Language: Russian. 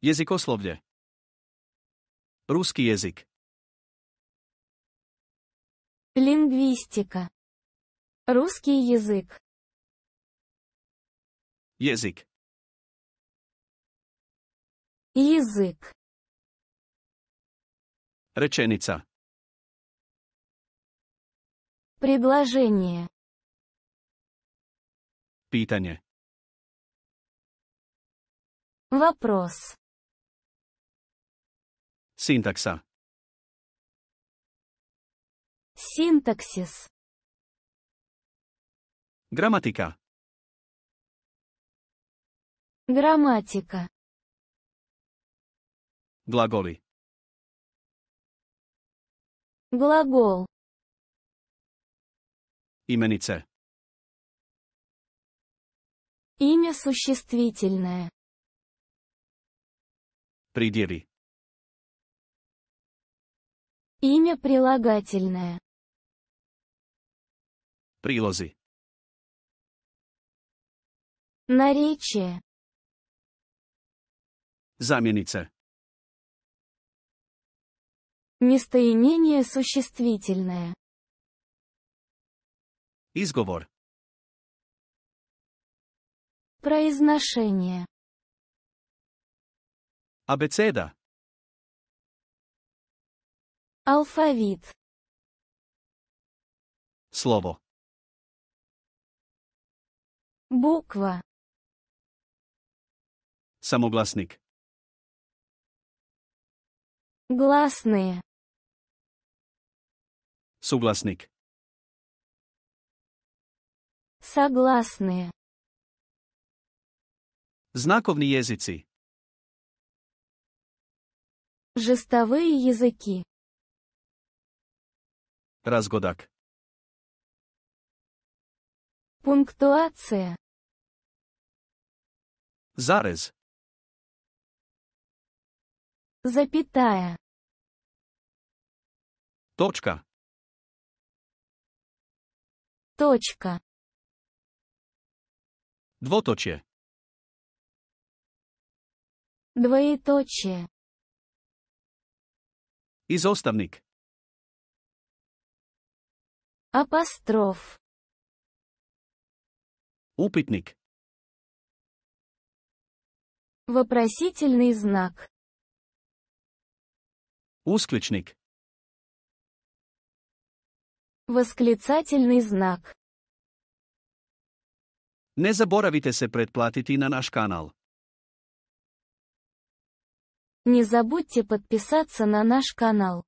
Jezykoslovde. Русский язык. Лингвистика. Русский язык. Язык. Язык. Реченица. Предложение. Питание. Вопрос. Синтакса. Синтаксис. Грамматика. Грамматика. Глаголы. Глагол. Именице. Имя существительное. Пределы. Имя прилагательное. Прилози. Наречие. Заменица. Местоимение существительное. Изговор. Произношение. Абецеда. Алфавит. Слово. Буква. Самогласник. Гласные. Согласник. Согласные. Знаковные языцы. Жестовые языки. Разгодак. Пунктуация. Зарез. Запятая. Точка. Точка. Двоточе. Двоеточие. Изоставник. Апостроф. Опытник. Вопросительный знак. усключник, Восклицательный знак. Не заборавите се предплатити на наш канал. Не забудьте подписаться на наш канал.